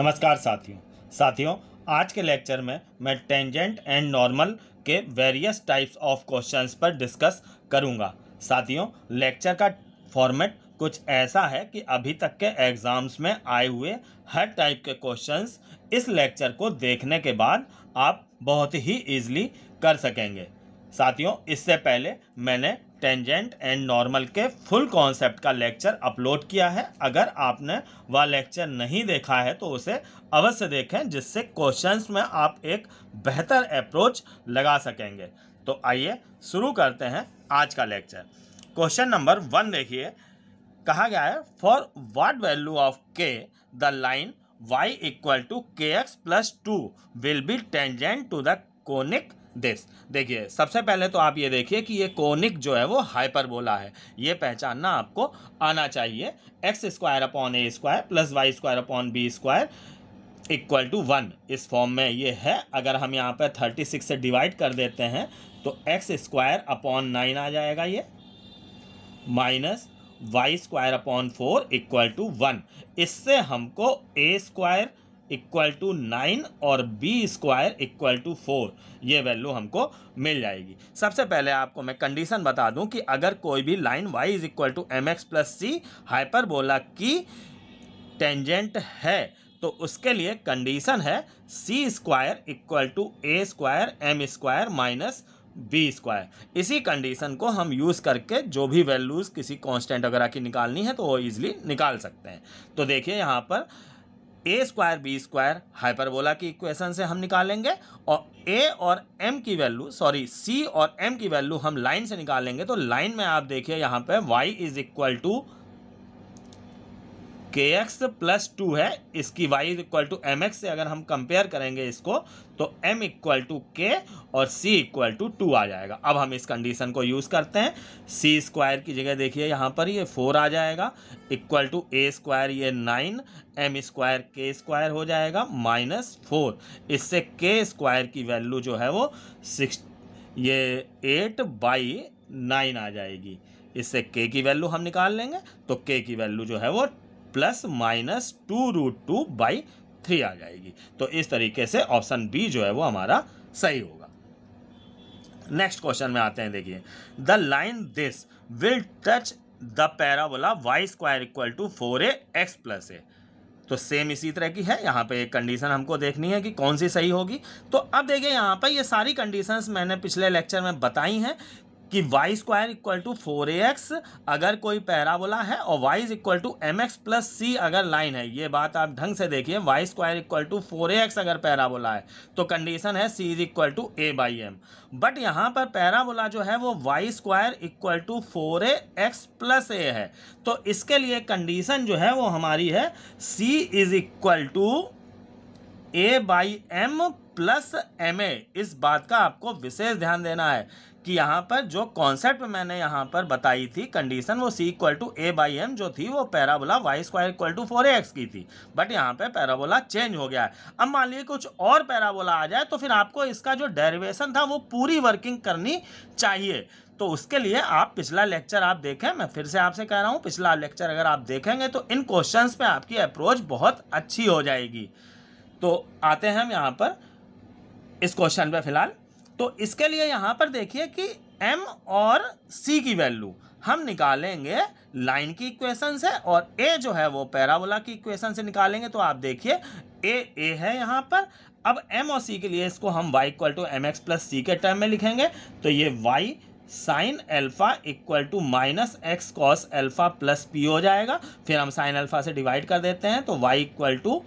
नमस्कार साथियों साथियों आज के लेक्चर में मैं टेंजेंट एंड नॉर्मल के वेरियस टाइप्स ऑफ क्वेश्चंस पर डिस्कस करूंगा साथियों लेक्चर का फॉर्मेट कुछ ऐसा है कि अभी तक के एग्ज़ाम्स में आए हुए हर टाइप के क्वेश्चंस इस लेक्चर को देखने के बाद आप बहुत ही ईजिली कर सकेंगे साथियों इससे पहले मैंने टेंजेंट एंड नॉर्मल के फुल कॉन्सेप्ट का लेक्चर अपलोड किया है अगर आपने वह लेक्चर नहीं देखा है तो उसे अवश्य देखें जिससे क्वेश्चंस में आप एक बेहतर अप्रोच लगा सकेंगे तो आइए शुरू करते हैं आज का लेक्चर क्वेश्चन नंबर वन देखिए कहा गया है for what value of k the line y equal to k x plus two will be tangent to the conic this देखिए सबसे पहले तो आप ये देखिए कि ये कोनिक जो है वो हाइपरबोला है ये पहचानना आपको आना चाहिए x square upon a square plus y square upon b square equal to one इस फॉर्म में ये है अगर हम यहाँ पर थर्टी सिक्स से डिवाइड कर देते हैं तो एक्स स्क्वायर अपॉन नाइन आ जाएगा ये minus y square upon four equal to one इससे हमको a square equal to nine और b square equal to four ये वैल्यू हमको मिल जाएगी सबसे पहले आपको मैं कंडीशन बता दूं कि अगर कोई भी line y is equal to m x plus c hyperbola की टेंजेंट है तो उसके लिए कंडीशन है c square equal to a square m square minus b square इसी कंडीशन को हम यूज़ करके जो भी वैल्यूज़ किसी कांस्टेंट वगैरह की निकालनी है तो वो ईजिली निकाल सकते हैं तो देखिए यहाँ पर a square b square hyperbola की इक्वेशन से हम निकालेंगे और ए और एम की वैल्यू सॉरी सी और एम की वैल्यू हम लाइन से निकालेंगे तो लाइन में आप देखिए यहाँ पे y is equal to k x plus two है इसकी y equal to m x से अगर हम कंपेयर करेंगे इसको तो एम इक्वल टू के और सी इक्वल टू टू आ जाएगा अब हम इस कंडीशन को यूज़ करते हैं सी स्क्वायर की जगह देखिए यहाँ पर ये फोर आ जाएगा इक्वल टू ए स्क्वायर ये nine m square k square हो जाएगा माइनस फोर इससे के स्क्वायर की वैल्यू जो है वो सिक्स ये एट बाई नाइन आ जाएगी इससे के की वैल्यू हम निकाल लेंगे तो के की वैल्यू जो है वो plus minus two root two by three आ जाएगी तो इस तरीके से ऑप्शन बी जो है वो हमारा सही होगा नेक्स्ट क्वेश्चन में आते हैं देखिए the line this will touch the parabola y square equal to four a x plus a तो सेम इसी तरह की है यहाँ पे एक कंडीशन हमको देखनी है कि कौन सी सही होगी तो अब देखिए यहाँ पर ये यह सारी कंडीशंस मैंने पिछले लेक्चर में बताई हैं कि y square equal to four x अगर कोई पैराबोला है और y is equal to m x plus c अगर लाइन है ये बात आप ढंग से देखिए y square equal to four x अगर पैराबोला है तो कंडीशन है c is equal to a by m but यहाँ पर पैराबोला जो है वो y square equal to four x plus a है तो इसके लिए कंडीशन जो है वो हमारी है c is equal to a by M plus M a इस बात का आपको विशेष ध्यान देना है कि यहाँ पर जो कॉन्सेप्ट मैंने यहाँ पर बताई थी कंडीशन वो c equal to a by m जो थी वो parabola y square equal to four x की थी बट यहाँ पे पैराबोला चेंज हो गया है अब मान लीजिए कुछ और पैराबोला आ जाए तो फिर आपको इसका जो डेरिवेशन था वो पूरी वर्किंग करनी चाहिए तो उसके लिए आप पिछला लेक्चर आप देखें मैं फिर से आपसे कह रहा हूँ पिछला लेक्चर अगर आप देखेंगे तो इन क्वेश्चन पर आपकी अप्रोच बहुत अच्छी हो जाएगी तो आते हैं हम यहाँ पर इस क्वेश्चन पर फिलहाल तो इसके लिए यहाँ पर देखिए कि एम और सी की वैल्यू हम निकालेंगे लाइन की इक्वेशन से और ए जो है वो पैराबोला की इक्वेशन से निकालेंगे तो आप देखिए ए ए है यहाँ पर अब एम और सी के लिए इसको हम y equal to m x plus c के टर्म में लिखेंगे तो ये y sine alpha equal to minus x cos alpha plus p हो जाएगा फिर हम साइन अल्फ़ा से डिवाइड कर देते हैं तो y equal to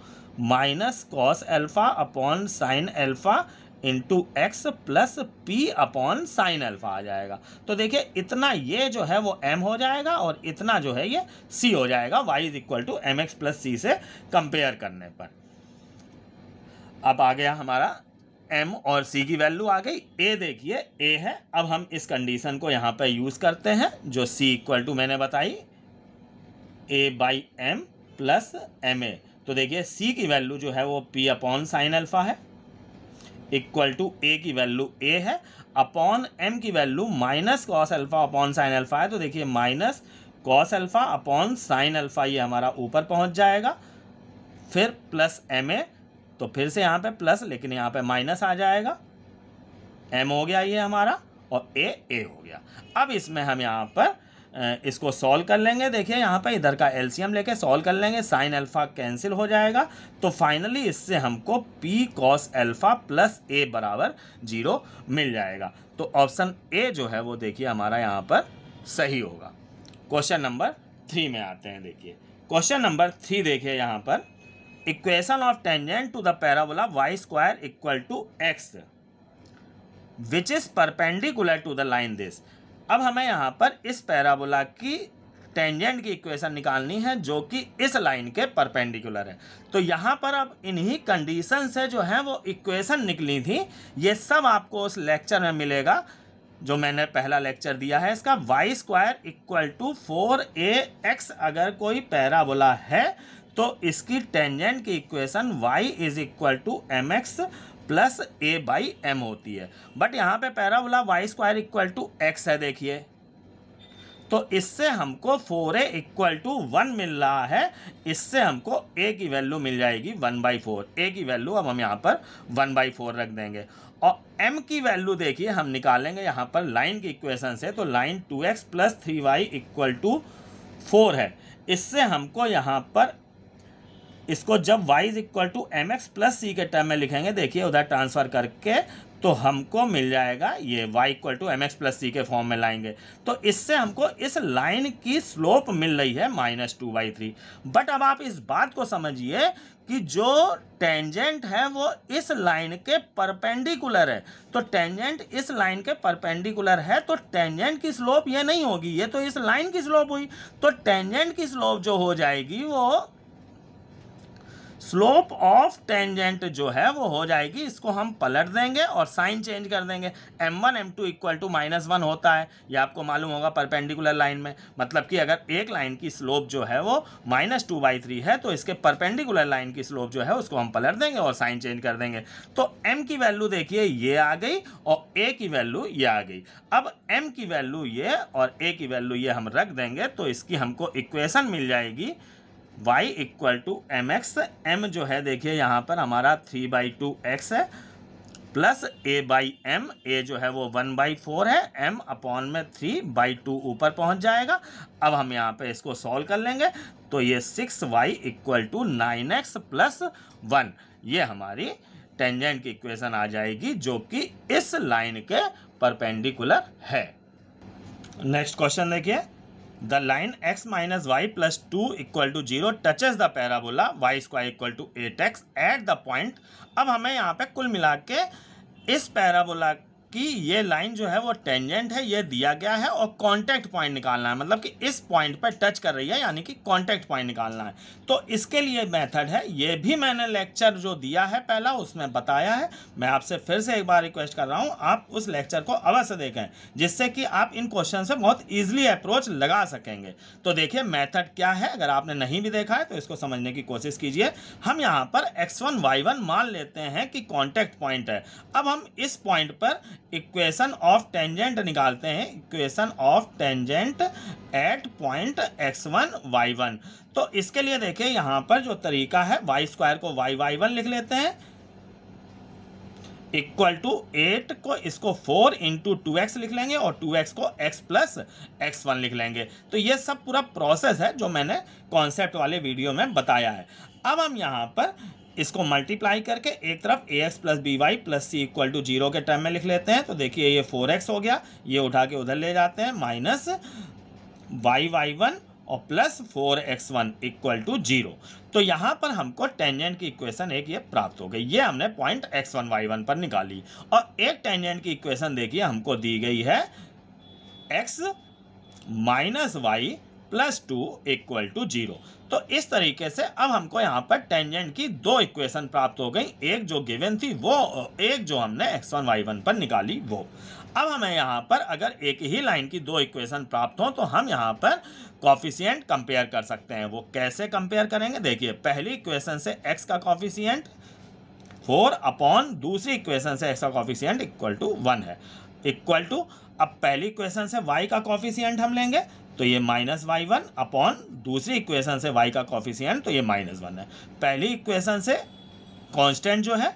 minus cos alpha upon sine alpha into x plus p upon sine alpha आ जाएगा तो देखिए इतना ये जो है वो एम हो जाएगा और इतना जो है ये सी हो जाएगा y is equal to m x plus c से कंपेयर करने पर अब आ गया हमारा एम और सी की वैल्यू आ गई ए देखिए ए है अब हम इस कंडीशन को यहाँ पर यूज़ करते हैं जो सी इक्वल टू मैंने बताई A by M plus M A तो देखिए सी की वैल्यू जो है वो पी अपॉन साइन अल्फ़ा है इक्वल टू ए की वैल्यू ए है अपॉन एम की value minus cos alpha upon sine alpha है तो देखिए minus cos alpha upon sine alpha ये हमारा ऊपर पहुंच जाएगा फिर प्लस एम ए तो फिर से यहाँ पे प्लस लेकिन यहाँ पे माइनस आ जाएगा एम हो गया ये हमारा और ए ए हो गया अब इसमें हम यहाँ पर इसको सॉल्व कर लेंगे देखिए यहाँ पर इधर का एलसीएम लेके सॉल्व कर लेंगे साइन अल्फ़ा कैंसिल हो जाएगा तो फाइनली इससे हमको p cos alpha plus a बराबर जीरो मिल जाएगा तो ऑप्शन ए जो है वो देखिए हमारा यहाँ पर सही होगा क्वेश्चन नंबर थ्री में आते हैं देखिए क्वेश्चन नंबर थ्री देखिए यहाँ पर equation of tangent to the parabola y square equal to x which is perpendicular to the line this अब हमें यहाँ पर इस पैराबोला की टेंजेंट की इक्वेशन निकालनी है जो कि इस लाइन के परपेंडिकुलर है तो यहाँ पर अब इन्हीं कंडीशन से जो है वो इक्वेशन निकली थी ये सब आपको उस लेक्चर में मिलेगा जो मैंने पहला लेक्चर दिया है इसका y square equal to four a x अगर कोई पैराबोला है तो इसकी टेंजेंट की equation y is equal to m x plus a by m होती है बट यहाँ पे बोला y square equal to x है देखिए तो इससे हमको four a equal to one मिल रहा है इससे हमको ए की वैल्यू मिल जाएगी वन बाई फोर ए की वैल्यू अब हम यहाँ पर वन बाई फोर रख देंगे और m की वैल्यू देखिए हम निकालेंगे यहाँ पर लाइन की इक्वेशन से तो line two x plus three y equal to four है इससे हमको यहाँ पर इसको जब y is equal to m x plus c के टर्म में लिखेंगे देखिए उधर ट्रांसफ़र करके तो हमको मिल जाएगा ये y equal to m x plus c के फॉर्म में लाएंगे तो इससे हमको इस लाइन की स्लोप मिल रही है minus two by three but अब आप इस बात को समझिए कि जो टेंजेंट है वो इस लाइन के परपेंडिकुलर है तो टेंजेंट इस लाइन के परपेंडिकुलर है तो टेंजेंट की स्लोप ये नहीं होगी ये तो इस लाइन की स्लोप हुई तो टेंजेंट की स्लोप जो हो जाएगी वो स्लोप ऑफ टेंजेंट जो है वो हो जाएगी इसको हम पलट देंगे और साइन चेंज कर देंगे m one m two equal to minus one होता है ये आपको मालूम होगा परपेंडिकुलर लाइन में मतलब कि अगर एक लाइन की स्लोप जो है वो माइनस टू बाई थ्री है तो इसके परपेंडिकुलर लाइन की स्लोप जो है उसको हम पलट देंगे और साइन चेंज कर देंगे तो एम की वैल्यू देखिए ये आ गई और ए की वैल्यू ये आ गई अब एम की वैल्यू ये और ए की वैल्यू ये हम रख देंगे तो इसकी हमको इक्वेशन मिल जाएगी y equal to m x m जो है देखिए यहाँ पर हमारा थ्री बाई टू एक्स है plus a by m a जो है वो वन बाई फोर है एम अपॉन में थ्री बाई टू ऊपर पहुँच जाएगा अब हम यहाँ पे इसको सॉल्व कर लेंगे तो ये six y equal to nine x plus one ये हमारी टेंजेंट की इक्वेशन आ जाएगी जो कि इस लाइन के परपेंडिकुलर है नेक्स्ट क्वेश्चन देखिए the line x minus y plus two equal to zero touches the parabola y square equal to eight x at the point अब हमें यहाँ पे कुल मिला के इस पैराबोला कि ये लाइन जो है वो टेंजेंट है ये दिया गया है और कांटेक्ट पॉइंट निकालना है मतलब कि इस पॉइंट पर टच कर रही है यानी कि कांटेक्ट पॉइंट निकालना है तो इसके लिए मेथड है ये भी मैंने लेक्चर जो दिया है पहला उसमें बताया है मैं आपसे फिर से एक बार रिक्वेस्ट कर रहा हूँ आप उस लेक्चर को अवश्य देखें जिससे कि आप इन क्वेश्चन से बहुत ईजिली अप्रोच लगा सकेंगे तो देखिए मैथड क्या है अगर आपने नहीं भी देखा है तो इसको समझने की कोशिश कीजिए हम यहाँ पर एक्स वन मान लेते हैं कि कॉन्टैक्ट पॉइंट है अब हम इस पॉइंट पर इक्वेशन ऑफ टेंजेंट निकालते हैं equation of tangent at point x one y one तो इसके लिए देखिए यहां पर जो तरीका है वाई स्क्वायर को वाई वाई वन लिख लेते हैं इक्वल टू एट को इसको फोर इंटू टू एक्स लिख लेंगे और टू एक्स को एक्स प्लस एक्स वन लिख लेंगे तो ये सब पूरा प्रोसेस है जो मैंने कॉन्सेप्ट वाले वीडियो में बताया है अब हम यहाँ पर इसको मल्टीप्लाई करके एक तरफ a x plus b y plus c equal to zero के टर्म में लिख लेते हैं तो देखिए ये फोर एक्स हो गया ये उठा के उधर ले जाते हैं माइनस वाई वाई वन और plus four x one equal to zero तो यहाँ पर हमको टेंजेंट की इक्वेशन एक ये प्राप्त हो गई ये हमने point x one y one पर निकाली और एक टेंजेंट की इक्वेशन देखिए हमको दी गई है x minus y plus two equal to zero तो इस तरीके से अब हमको यहाँ पर टेंजेंट की दो इक्वेशन प्राप्त हो गई एक जो गिवन थी वो एक जो हमने एक्स वन वाई वन पर निकाली वो अब हमें यहाँ पर अगर एक ही लाइन की दो इक्वेशन प्राप्त हो तो हम यहाँ पर कॉफिशियंट कंपेयर कर सकते हैं वो कैसे कंपेयर करेंगे देखिए पहली इक्वेशन से एक्स का कॉफिशियंट फोर अपॉन दूसरी इक्वेशन से एक्स का कॉफिशियंट इक्वल टू वन है इक्वल टू अब पहली इक्वेशन से वाई का कॉफिशियंट हम लेंगे तो ये माइनस वाई वन अपॉन दूसरी इक्वेशन से वाई का कॉफिशियंट तो ये माइनस वन है पहली इक्वेशन से कांस्टेंट जो है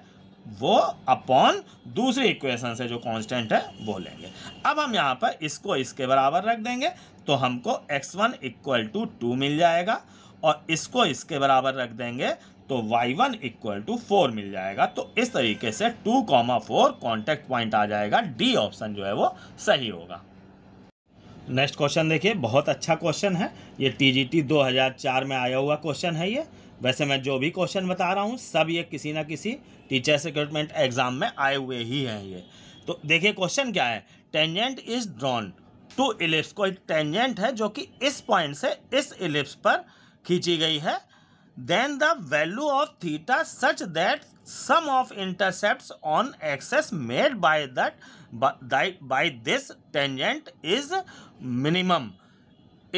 वो अपॉन दूसरी इक्वेशन से जो कांस्टेंट है वो लेंगे अब हम यहाँ पर इसको इसके बराबर रख देंगे तो हमको x one equal to two मिल जाएगा और इसको इसके बराबर रख देंगे तो y1 one equal to four मिल जाएगा तो इस तरीके से टू कॉमा फोर पॉइंट आ जाएगा डी ऑप्शन जो है वो सही होगा नेक्स्ट क्वेश्चन देखिए बहुत अच्छा क्वेश्चन है ये टीजीटी 2004 में आया हुआ क्वेश्चन है ये वैसे मैं जो भी क्वेश्चन बता रहा हूँ सब ये किसी ना किसी टीचर रिक्रूटमेंट एग्ज़ाम में आए हुए ही हैं ये तो देखिए क्वेश्चन क्या है tangent is drawn to ellipse को एक टेंजेंट है जो कि इस पॉइंट से इस इलिप्स पर खींची गई है then the value of theta such that sum of intercept on axes made by that by this tangent is minimum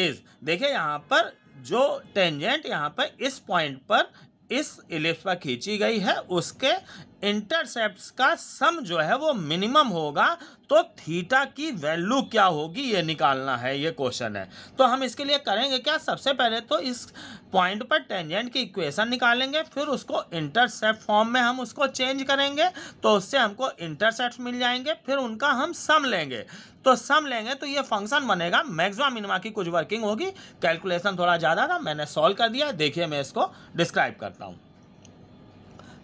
is देखिए यहाँ पर जो टेंजेंट यहाँ पर इस पॉइंट पर इस इलिप्स पर खींची गई है उसके इंटरसेप्ट का सम जो है वो मिनिमम होगा तो थीटा की वैल्यू क्या होगी ये निकालना है ये क्वेश्चन है तो हम इसके लिए करेंगे क्या सबसे पहले तो इस पॉइंट पर टेंजेंट की इक्वेशन निकालेंगे फिर उसको इंटरसेप्ट फॉर्म में हम उसको चेंज करेंगे तो उससे हमको इंटरसेप्ट मिल जाएंगे फिर उनका हम सम लेंगे तो सम लेंगे तो ये फंक्शन बनेगा मैक्सिमम मिनिमा की कुछ वर्किंग होगी कैलकुलेशन थोड़ा ज़्यादा था मैंने सॉल्व कर दिया देखिए मैं इसको डिस्क्राइब करता हूँ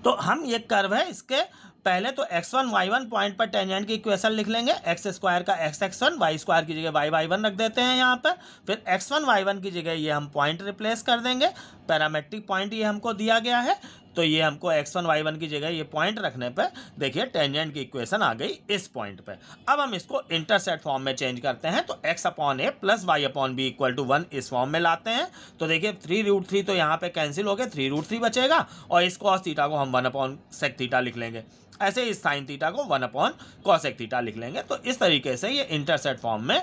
तो हम ये कर्व है इसके पहले तो x one y one point पर टेंजेंट की इक्वेशन लिख लेंगे एक्स स्क्वायर का x x one y square की जगह वाई वाई वन रख देते हैं यहाँ पर फिर एक्स वन वाई वन की जगह ये हम पॉइंट रिप्लेस कर देंगे पैरामेट्रिक पॉइंट ये हमको दिया गया है तो ये हमको एक्स वन वाई वन की जगह ये पॉइंट रखने पर देखिए टेंजेंट की इक्वेशन आ गई इस पॉइंट पर अब हम इसको इंटरसेट फॉर्म में चेंज करते हैं तो x upon a plus y upon b equal to one इस फॉर्म में लाते हैं तो देखिए थ्री रूट थ्री तो यहाँ पर कैंसिल हो गया थ्री रूट थ्री बचेगा और इस कॉस थीटा को हम वन अपॉन सेक थीटा लिख लेंगे ऐसे इस साइन थीटा को वन अपॉन कॉसेक थीटा लिख लेंगे तो इस तरीके से ये इंटरसेट फॉर्म में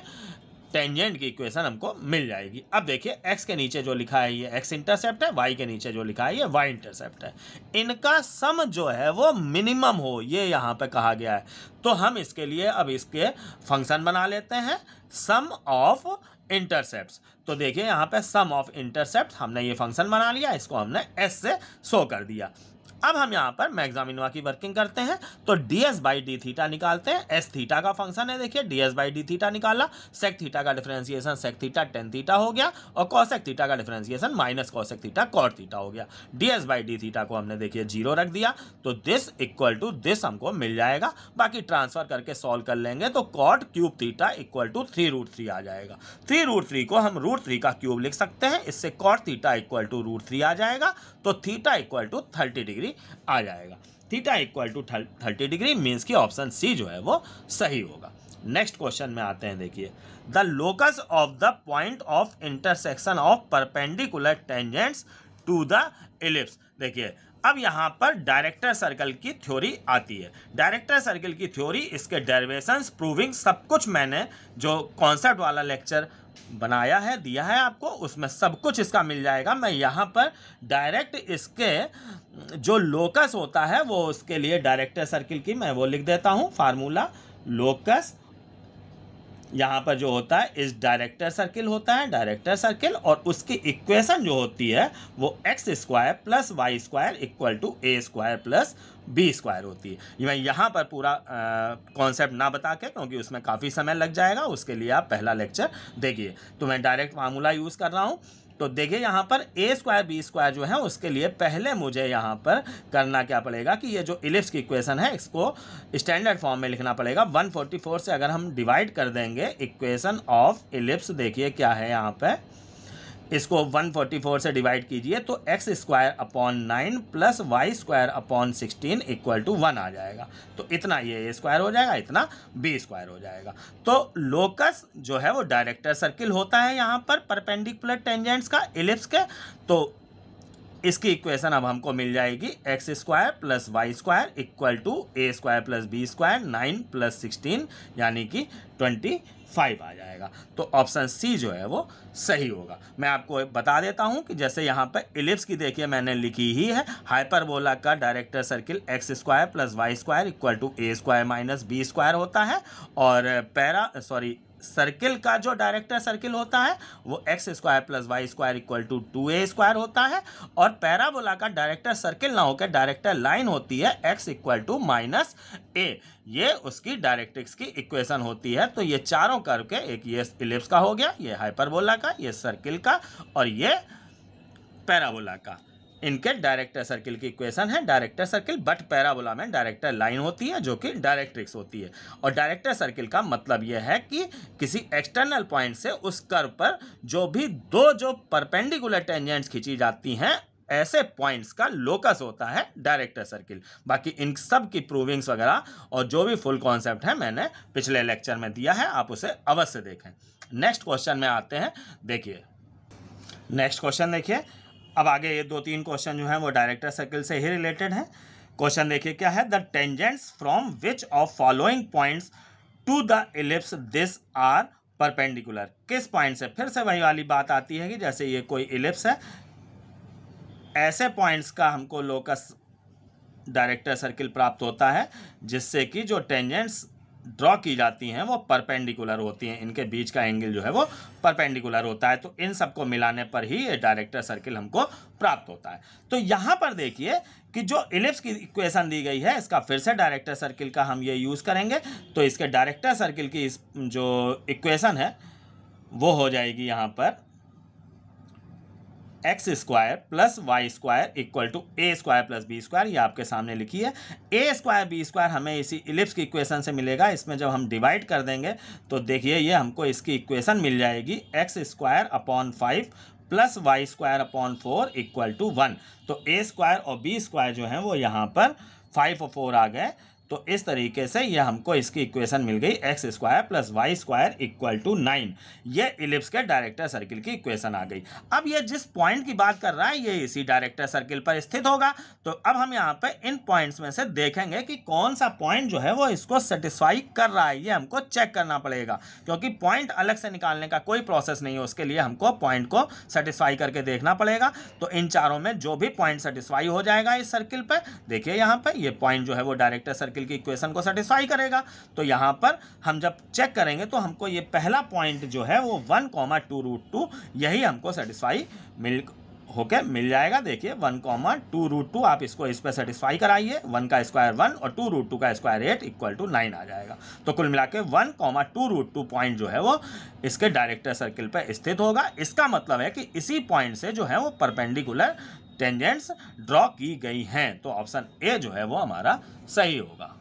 टेंजेंट की इक्वेशन हमको मिल जाएगी अब देखिए एक्स के नीचे जो लिखा है ये एक्स इंटरसेप्ट है वाई के नीचे जो लिखा है ये वाई इंटरसेप्ट है इनका सम जो है वो मिनिमम हो ये यहाँ पे कहा गया है तो हम इसके लिए अब इसके फंक्शन बना लेते हैं सम ऑफ इंटरसेप्ट तो देखिए यहाँ पे सम ऑफ इंटरसेप्ट हमने ये फंक्शन बना लिया इसको हमने एस से शो कर दिया अब हम यहाँ पर मैग्जामिनवा की वर्किंग करते हैं तो d s by d theta निकालते हैं एस थीटा का फंक्शन है देखिए d s by d theta निकाला सेक थीटा का differentiation sec theta tan theta हो गया और कॉसेक थीटा का differentiation minus cosec theta cot theta हो गया d s by d theta को हमने देखिए जीरो रख दिया तो दिस इक्वल टू दिस हमको मिल जाएगा बाकी ट्रांसफर करके सॉल्व कर लेंगे तो cot cube theta equal to three root three आ जाएगा थ्री रूट थ्री को हम रूट थ्री का क्यूब लिख सकते हैं इससे cot theta equal to root three आ जाएगा तो theta equal to thirty degree degree आ जाएगा theta equal to thirty degree means कि ऑप्शन सी जो है वो सही होगा नेक्स्ट क्वेश्चन में आते हैं देखिए the locus of the point of intersection of perpendicular tangents to the ellipse देखिए अब यहाँ पर डायरेक्टर सर्कल की थ्योरी आती है डायरेक्टर सर्कल की थ्योरी इसके डेरिवेशंस प्रूविंग सब कुछ मैंने जो कॉन्सेप्ट वाला लेक्चर बनाया है दिया है आपको उसमें सब कुछ इसका मिल जाएगा मैं यहाँ पर डायरेक्ट इसके जो लोकस होता है वो उसके लिए डायरेक्टर सर्किल की मैं वो लिख देता हूँ फार्मूला लोकस यहाँ पर जो होता है इस डायरेक्टर सर्किल होता है डायरेक्टर सर्किल और उसकी इक्वेशन जो होती है वो x square plus y square equal to a square plus b square होती है मैं यहाँ पर पूरा कॉन्सेप्ट ना बता के क्योंकि उसमें काफ़ी समय लग जाएगा उसके लिए आप पहला लेक्चर देखिए तो मैं डायरेक्ट फार्मूला यूज़ कर रहा हूँ तो देखिए यहाँ पर ए स्क्वायर बी स्क्वायर जो है उसके लिए पहले मुझे यहाँ पर करना क्या पड़ेगा कि ये जो इलिप्स की इक्वेशन है इसको स्टैंडर्ड फॉर्म में लिखना पड़ेगा 144 से अगर हम डिवाइड कर देंगे इक्वेशन ऑफ इलिप्स देखिए क्या है यहाँ पर इसको 144 से डिवाइड कीजिए तो x square upon nine plus y square upon sixteen equal to one आ जाएगा तो इतना ये स्क्वायर हो जाएगा इतना बी स्क्वायर हो जाएगा तो लोकस जो है वो डायरेक्टर सर्किल होता है यहाँ पर परपेंडिकुलर टेंजेंट्स का एलिप्स के तो इसकी इक्वेशन अब हमको मिल जाएगी x square plus y square equal to a square plus b square nine plus sixteen यानी कि ट्वेंटी फाइव आ जाएगा तो ऑप्शन सी जो है वो सही होगा मैं आपको बता देता हूँ कि जैसे यहाँ पर इलिप्स की देखिए मैंने लिखी ही है हाइपरबोला का director circle x square plus y square equal to a square minus b square होता है और पैरा सॉरी सर्किल का जो डायरेक्टर सर्किल होता है वो x square plus y square equal to to a square होता है और पैराबोला का डायरेक्टर सर्किल ना होकर डायरेक्टर लाइन होती है x equal to minus a ये उसकी डायरेक्ट्रिक्स की इक्वेशन होती है तो ये चारों करके एक ये इलिप्स का हो गया ये हाइपरबोला का ये सर्किल का और ये पैराबोला का इनके डायरेक्टर सर्किल की इक्वेशन है डायरेक्टर सर्किल बट पैराबोला में डायरेक्टर लाइन होती है जो कि डायरेक्ट्रिक्स होती है और डायरेक्टर सर्किल का मतलब यह है कि किसी एक्सटर्नल पॉइंट से उस कर्व पर जो भी दो जो परपेंडिकुलर टेंजेंट्स खींची जाती हैं ऐसे पॉइंट्स का लोकस होता है डायरेक्टर सर्किल बाकी इन सब की प्रूविंग्स वगैरह और जो भी फुल कॉन्सेप्ट है मैंने पिछले लेक्चर में दिया है आप उसे अवश्य देखें नेक्स्ट क्वेश्चन में आते हैं देखिए नेक्स्ट क्वेश्चन देखिए अब आगे ये दो तीन क्वेश्चन जो हैं वो डायरेक्टर सर्किल से ही रिलेटेड हैं क्वेश्चन देखिए क्या है the tangents from which of following points to the ellipse this are perpendicular किस पॉइंट से फिर से वही वाली बात आती है कि जैसे ये कोई इलिप्स है ऐसे पॉइंट्स का हमको लोकस डायरेक्टर सर्किल प्राप्त होता है जिससे कि जो टेंजेंट्स ड्रॉ की जाती हैं वो परपेंडिकुलर होती हैं इनके बीच का एंगल जो है वो परपेंडिकुलर होता है तो इन सबको मिलाने पर ही ये डायरेक्टर सर्किल हमको प्राप्त होता है तो यहाँ पर देखिए कि जो इलिप्स की इक्वेशन दी गई है इसका फिर से डायरेक्टर सर्किल का हम ये यूज़ करेंगे तो इसके डायरेक्टर सर्किल की इस जो इक्वेशन है वो हो जाएगी यहाँ पर x square plus y square equal to a square plus b square ये आपके सामने लिखी है ए स्क्वायर बी स्क्वायर हमें इसी इलिप्स की इक्वेशन से मिलेगा इसमें जब हम डिवाइड कर देंगे तो देखिए ये हमको इसकी इक्वेशन मिल जाएगी x square upon five plus y square upon four equal to one तो ए स्क्वायर और बी स्क्वायर जो है वो यहाँ पर फाइव और फोर आ गए तो इस तरीके से ये हमको इसकी इक्वेशन मिल गई x square plus y square equal to nine ये इलिप्स के डायरेक्टर सर्किल की इक्वेशन आ गई अब ये जिस पॉइंट की बात कर रहा है ये इसी डायरेक्टर सर्किल पर स्थित होगा तो अब हम यहाँ पर इन पॉइंट्स में से देखेंगे कि कौन सा पॉइंट जो है वो इसको सेटिस्फाई कर रहा है ये हमको चेक करना पड़ेगा क्योंकि पॉइंट अलग से निकालने का कोई प्रोसेस नहीं है उसके लिए हमको पॉइंट को सेटिस्फाई करके देखना पड़ेगा तो इन चारों में जो भी पॉइंट सेटिस्फाई हो जाएगा इस सर्किल पर देखिए यहाँ पर यह पॉइंट जो है वो डायरेक्टर सर्किल सर्किल की इक्वेशन को सेटिस्फाई करेगा तो यहाँ पर हम जब चेक करेंगे तो हमको ये पहला पॉइंट जो है वो one comma two root two यही हमको सेटिस्फाई मिल होके मिल जाएगा देखिए one comma two root two आप इसको इस पर सेटिस्फाई कराइए वन का स्क्वायर वन और टू रूट टू का square eight equal to nine आ जाएगा तो कुल मिला के one comma two root two point जो है वो इसके डायरेक्टर सर्किल पर स्थित होगा इसका मतलब है कि इसी पॉइंट से जो है वो परपेंडिकुलर टेंजेंट्स ड्रॉ की गई हैं तो ऑप्शन ए जो है वो हमारा सही होगा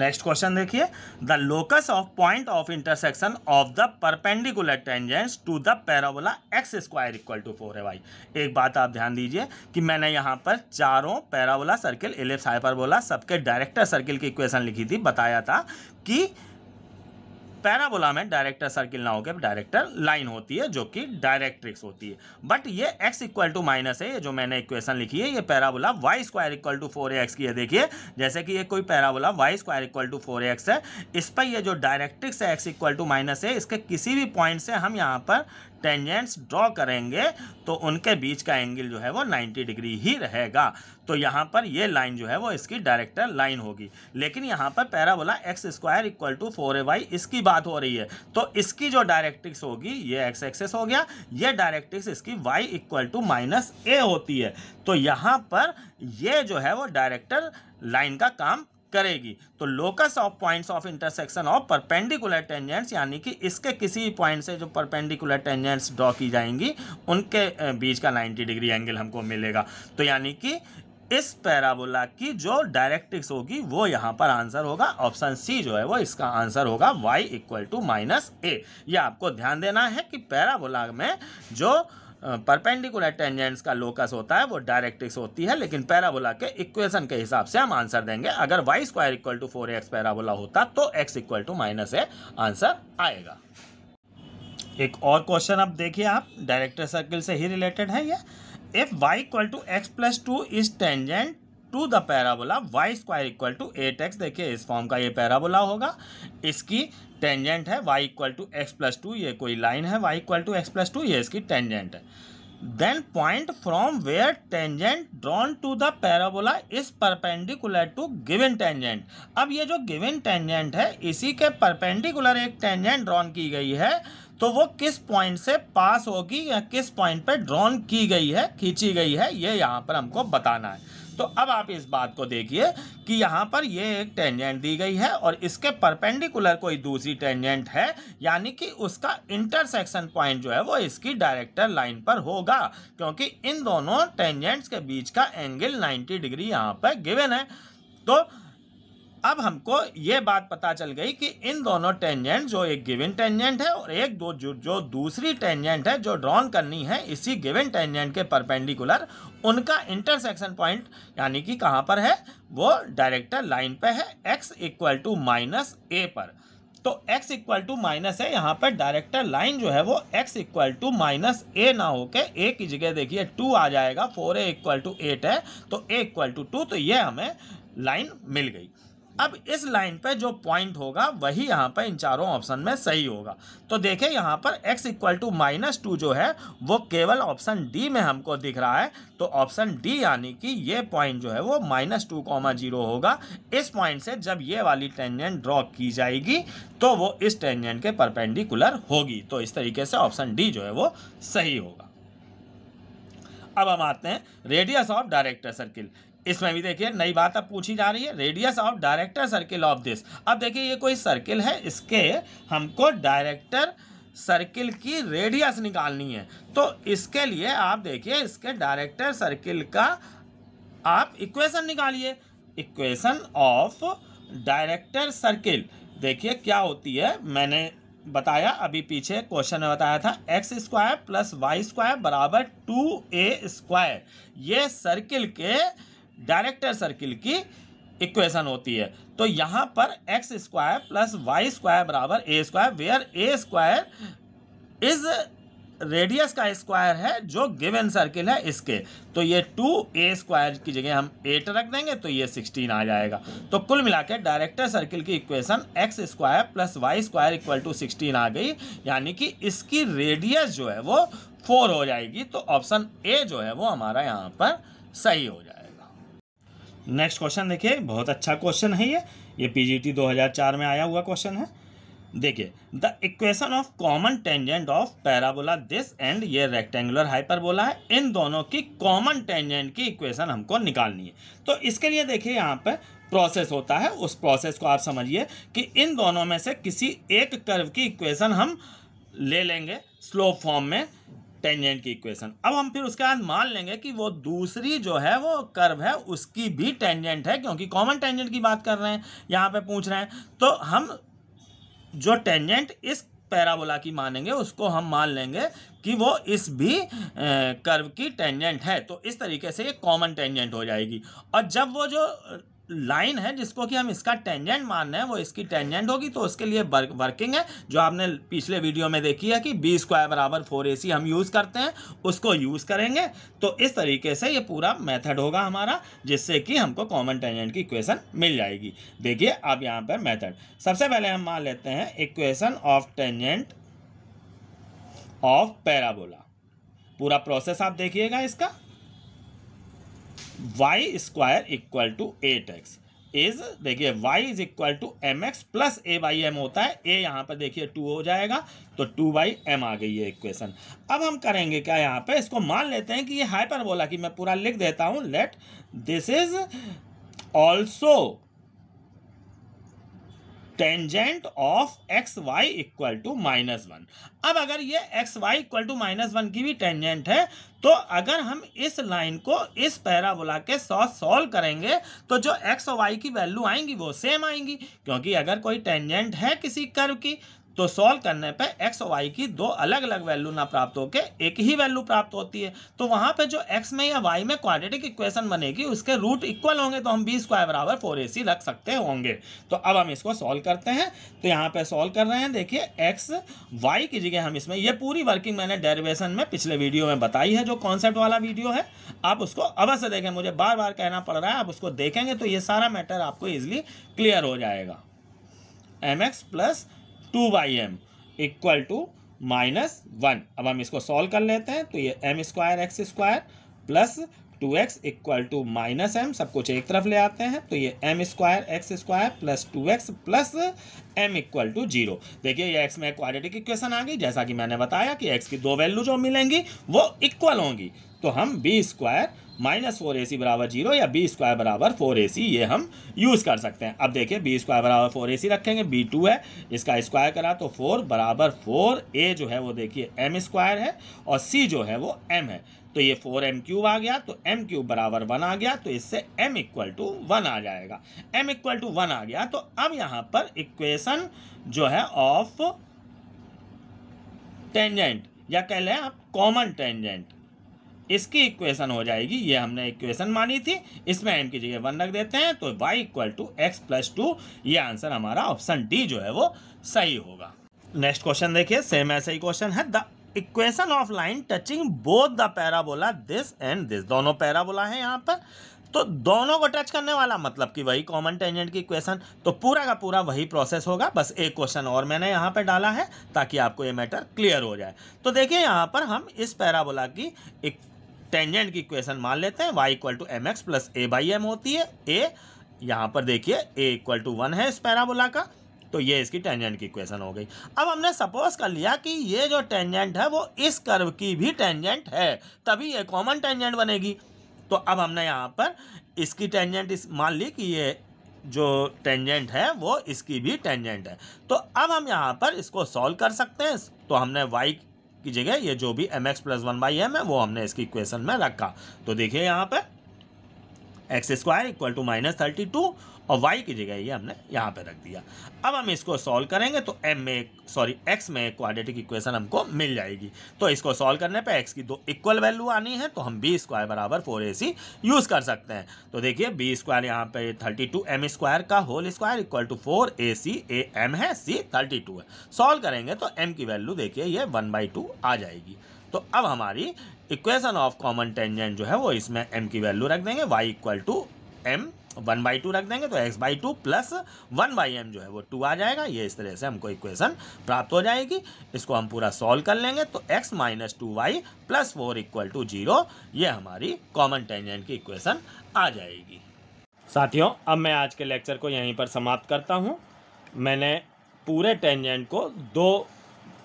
नेक्स्ट क्वेश्चन देखिए the locus of point of intersection of the perpendicular tangents to the parabola x square equal to four है भाई एक बात आप ध्यान दीजिए कि मैंने यहाँ पर चारों पैराबोला सर्किल एलिप्स हाइपरबोला सबके डायरेक्टर सर्किल की इक्वेशन लिखी थी बताया था कि पैराबोला में डायरेक्टर सर्किल ना होकर डायरेक्टर लाइन होती है जो कि डायरेक्ट्रिक्स होती है बट ये x इक्वल टू माइनस है ये जो मैंने इक्वेशन लिखी है ये parabola y square equal to four x की है देखिए जैसे कि ये कोई parabola y square equal to four x है इस पर यह जो डायरेक्ट्रिक्स है एक्स इक्वल टू माइनस है इसके किसी भी पॉइंट से हम यहाँ पर टेंजेंट्स ड्रॉ करेंगे तो उनके बीच का एंगल जो है वो 90 डिग्री ही रहेगा तो यहाँ पर ये लाइन जो है वो इसकी डायरेक्टर लाइन होगी लेकिन यहाँ पर parabola x square equal to four a y इसकी बात हो रही है तो इसकी जो डायरेक्ट्रिक्स होगी ये एक्स एक्सेस हो गया ये डायरेक्ट्रिक्स इसकी y equal to minus a होती है तो यहाँ पर ये जो है वो डायरेक्टर लाइन का काम करेगी तो locus of points of intersection of perpendicular tangents यानी कि इसके किसी भी पॉइंट से जो परपेंडिकुलर टेंजेंट्स ड्रॉ की जाएंगी उनके बीच का 90 डिग्री एंगल हमको मिलेगा तो यानी कि इस पैराबोला की जो डायरेक्ट्रिक्स होगी वो यहाँ पर आंसर होगा ऑप्शन सी जो है वो इसका आंसर होगा y equal to minus a यह आपको ध्यान देना है कि पैराबोला में जो परपेंडिकुलर टेंजेंट्स का लोकस होता है वो डायरेक्ट्रिक्स होती है लेकिन पैराबोला के इक्वेशन के हिसाब से हम आंसर देंगे अगर y square equal to four x parabola होता तो x equal to minus a answer आएगा एक और क्वेश्चन अब देखिए आप डायरेक्टर सर्किल से ही रिलेटेड है ये if y equal to x plus two is tangent to the parabola y square equal to eight x देखिए इस फॉर्म का ये पैराबोला होगा इसकी टेंजेंट है y equal to x plus two ये कोई लाइन है y equal to x plus two ये इसकी टेंजेंट है then point from where tangent drawn to the parabola is perpendicular to given tangent अब ये जो गिवन टेंजेंट है इसी के परपेंडिकुलर एक टेंजेंट ड्रॉन की गई है तो वो किस पॉइंट से पास होगी या किस पॉइंट पे ड्रॉन की गई है खींची गई है ये यहाँ पर हमको बताना है तो अब आप इस बात को देखिए कि यहाँ पर ये एक टेंजेंट दी गई है और इसके परपेंडिकुलर कोई दूसरी टेंजेंट है यानी कि उसका इंटरसेक्शन पॉइंट जो है वो इसकी डायरेक्टर लाइन पर होगा क्योंकि इन दोनों टेंजेंट्स के बीच का एंगल 90 डिग्री यहाँ पर गिवन है तो अब हमको ये बात पता चल गई कि इन दोनों टेंजेंट जो एक गिवन टेंजेंट है और एक दो जो जो दूसरी टेंजेंट है जो ड्रॉन करनी है इसी गिवन टेंजेंट के परपेंडिकुलर उनका इंटरसेक्शन पॉइंट यानी कि कहाँ पर है वो डायरेक्टर लाइन पे है x equal to minus a पर तो x इक्वल टू माइनस है यहाँ पर डायरेक्टर लाइन जो है वो x equal to minus a ना होके ए की जगह देखिए टू आ जाएगा four a equal to eight है तो ए इक्वल टू टू तो ये हमें लाइन मिल गई अब इस लाइन पे जो पॉइंट होगा वही यहाँ पर इन चारों ऑप्शन में सही होगा तो देखिए यहाँ पर x equal to minus two जो है वो केवल ऑप्शन डी में हमको दिख रहा है तो ऑप्शन डी यानी कि ये पॉइंट जो है वो माइनस टू कॉमा जीरो होगा इस पॉइंट से जब ये वाली टेंजेंट ड्रॉ की जाएगी तो वो इस टेंजेंट के परपेंडिकुलर होगी तो इस तरीके से ऑप्शन डी जो है वो सही होगा अब हम आते हैं रेडियस ऑफ डायरेक्टर सर्किल इसमें भी देखिए नई बात अब पूछी जा रही है radius of director circle of this अब देखिए ये कोई सर्किल है इसके हमको डायरेक्टर सर्किल की रेडियस निकालनी है तो इसके लिए आप देखिए इसके डायरेक्टर सर्किल का आप इक्वेशन निकालिए इक्वेशन ऑफ डायरेक्टर सर्किल देखिए क्या होती है मैंने बताया अभी पीछे क्वेश्चन में बताया था x square plus y square बराबर टू ए स्क्वायर ये सर्किल के डायरेक्टर सर्किल की इक्वेशन होती है तो यहां पर x square plus y square बराबर a square where a square is radius का स्क्वायर है जो गिवन सर्किल है इसके तो ये टू ए स्क्वायर की जगह हम एट रख देंगे तो ये सिक्सटीन आ जाएगा तो कुल मिला के डायरेक्टर सर्किल की equation x square plus y square equal to sixteen आ गई यानी कि इसकी रेडियस जो है वो फोर हो जाएगी तो ऑप्शन ए जो है वो हमारा यहाँ पर सही हो जाएगा नेक्स्ट क्वेश्चन देखिए बहुत अच्छा क्वेश्चन है ये ये पीजीटी 2004 में आया हुआ क्वेश्चन है देखिए the equation of common tangent of parabola this and ये रेक्टेंगुलर हाइपरबोला है इन दोनों की कॉमन टेंजेंट की इक्वेशन हमको निकालनी है तो इसके लिए देखिए यहाँ पर प्रोसेस होता है उस प्रोसेस को आप समझिए कि इन दोनों में से किसी एक कर्व की इक्वेशन हम ले लेंगे स्लोप फॉर्म में टेंजेंट की इक्वेशन अब हम फिर उसके बाद मान लेंगे कि वो दूसरी जो है वो कर्व है उसकी भी टेंजेंट है क्योंकि कॉमन टेंजेंट की बात कर रहे हैं यहाँ पे पूछ रहे हैं तो हम जो टेंजेंट इस पैराबोला की मानेंगे उसको हम मान लेंगे कि वो इस भी कर्व की टेंजेंट है तो इस तरीके से ये कॉमन टेंजेंट हो जाएगी और जब वो जो लाइन है जिसको कि हम इसका टेंजेंट मान रहे हैं वो इसकी टेंजेंट होगी तो उसके लिए वर्किंग है जो आपने पिछले वीडियो में देखी है कि बी स्क्वायर बराबर फोर ए सी हम यूज़ करते हैं उसको यूज़ करेंगे तो इस तरीके से ये पूरा मेथड होगा हमारा जिससे कि हमको कॉमन टेंजेंट की इक्वेशन मिल जाएगी देखिए अब यहाँ पर मैथड सबसे पहले हम मान लेते हैं equation of tangent of parabola पूरा प्रोसेस आप देखिएगा इसका y square equal to eight x is देखिए y is equal to m x plus a by m होता है a यहाँ पर देखिए टू हो जाएगा तो टू बाई एम आ गई है इक्वेशन अब हम करेंगे क्या यहाँ पे इसको मान लेते हैं कि ये हाइपर बोला कि मैं पूरा लिख देता हूँ let this is also tangent of x y equal to minus one अब अगर ये x y equal to minus one की भी टेंजेंट है तो अगर हम इस लाइन को इस पैराबोला के साथ सॉल्व करेंगे तो जो एक्स और वाई की वैल्यू आएंगी वो सेम आएंगी क्योंकि अगर कोई टेंजेंट है किसी कर्व की तो सॉल्व करने पे एक्स और वाई की दो अलग अलग वैल्यू ना प्राप्त होकर एक ही वैल्यू प्राप्त होती है तो वहां पे जो एक्स में या वाई में क्वाड्रेटिक इक्वेशन बनेगी उसके रूट इक्वल होंगे तो हम बी स्क्वायर बराबर फोर ए सी रख सकते होंगे तो अब हम इसको सॉल्व करते हैं तो यहाँ पे सॉल्व कर रहे हैं देखिए एक्स वाई की जगह हम इसमें ये पूरी वर्किंग मैंने डेरिवेशन में पिछले वीडियो में बताई है जो कॉन्सेप्ट वाला वीडियो है आप उसको अवश्य देखें मुझे बार बार कहना पड़ रहा है आप उसको देखेंगे तो ये सारा मैटर आपको ईजिली क्लियर हो जाएगा m x plus two by m equal to minus one अब हम इसको सॉल्व कर लेते हैं तो ये m square x square plus two x equal to minus m सब कुछ एक तरफ ले आते हैं तो ये m square x square plus two x plus m equal to zero देखिए ये एक्स में क्वालिटी की क्वेश्चन आ गई जैसा कि मैंने बताया कि एक्स की दो वैल्यू जो मिलेंगी वो इक्वल होंगी तो हम b square minus four a c बराबर जीरो या बी स्क्वायर बराबर फोर ए सी ये हम यूज़ कर सकते हैं अब देखिए बी स्क्वायर बराबर फोर ए सी रखेंगे बी टू है इसका स्क्वायर करा तो फोर बराबर फोर ए जो है वो देखिए एम स्क्वायर है और सी जो है वो एम है तो ये फोर एम क्यूब आ गया तो एम क्यूब बराबर वन आ गया तो इससे एम इक्वल टू वन आ जाएगा एम इक्वल टू वन आ गया तो अब यहाँ पर इक्वेशन जो है ऑफ टेंजेंट या कह लें आप कॉमन टेंजेंट इसकी इक्वेशन हो जाएगी ये हमने इक्वेशन मानी थी इसमें एम की जगह वन रख देते हैं तो y equal to x plus two ये आंसर हमारा ऑप्शन डी जो है वो सही होगा नेक्स्ट क्वेश्चन देखिए सेम ऐसा ही क्वेश्चन है the equation of line touching both the parabola this and this दोनों पैराबोला है यहाँ पर तो दोनों को टच करने वाला मतलब कि वही कॉमन टेंजेंट की इक्वेशन तो पूरा का पूरा वही प्रोसेस होगा बस एक क्वेश्चन और मैंने यहाँ पर डाला है ताकि आपको ये मैटर क्लियर हो जाए तो देखिए यहाँ पर हम इस पैराबोला की टेंजेंट की इक्वेशन मान लेते हैं y equal to m x plus a by m होती है ए यहाँ पर देखिए ए इक्वल टू वन है इस पैराबोला का तो ये इसकी टेंजेंट की इक्वेशन हो गई अब हमने सपोज कर लिया कि ये जो टेंजेंट है वो इस कर्व की भी टेंजेंट है तभी ये कॉमन टेंजेंट बनेगी तो अब हमने यहाँ पर इसकी टेंजेंट इस मान ली कि ये जो टेंजेंट है वो इसकी भी टेंजेंट है तो अब हम यहाँ पर इसको सॉल्व कर सकते हैं तो हमने वाई की जगह ये जो भी m x plus one by m है वो हमने इसकी इक्वेशन में रखा तो देखिए यहाँ पर x square equal to minus thirty two और वाई की जगह ये हमने यहाँ पे रख दिया अब हम इसको सॉल्व करेंगे तो एम में सॉरी एक्स में क्वाड्रेटिक इक्वेशन हमको मिल जाएगी तो इसको सॉल्व करने पे एक्स की दो इक्वल वैल्यू आनी है तो हम बी स्क्वायर बराबर फोर ए सी यूज़ कर सकते हैं तो देखिए बी स्क्वायर यहाँ पे थर्टी टू एम स्क्वायर का whole square equal to four a c a m है सी थर्टी टू है सॉल्व करेंगे तो एम की वैल्यू देखिए ये वन बाई टू आ जाएगी तो अब हमारी इक्वेशन ऑफ कॉमन टेंजेंट जो है वो इसमें एम की वैल्यू रख देंगे y equal to m one by two रख देंगे तो x by two plus one by m जो है वो टू आ जाएगा ये इस तरह से हमको इक्वेशन प्राप्त हो जाएगी इसको हम पूरा सॉल्व कर लेंगे तो x minus two y plus four equal to zero ये हमारी कॉमन टेंजेंट की इक्वेशन आ जाएगी साथियों अब मैं आज के लेक्चर को यहीं पर समाप्त करता हूँ मैंने पूरे टेंजेंट को दो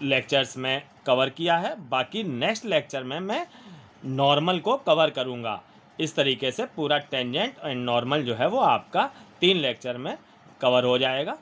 लेक्चर्स में कवर किया है बाकी नेक्स्ट लेक्चर में मैं नॉर्मल को कवर करूँगा इस तरीके से पूरा टेंजेंट एंड नॉर्मल जो है वो आपका तीन लेक्चर में कवर हो जाएगा